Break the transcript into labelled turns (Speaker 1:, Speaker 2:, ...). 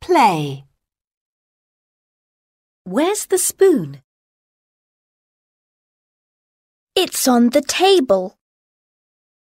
Speaker 1: Play. Where's the spoon? It's on the table.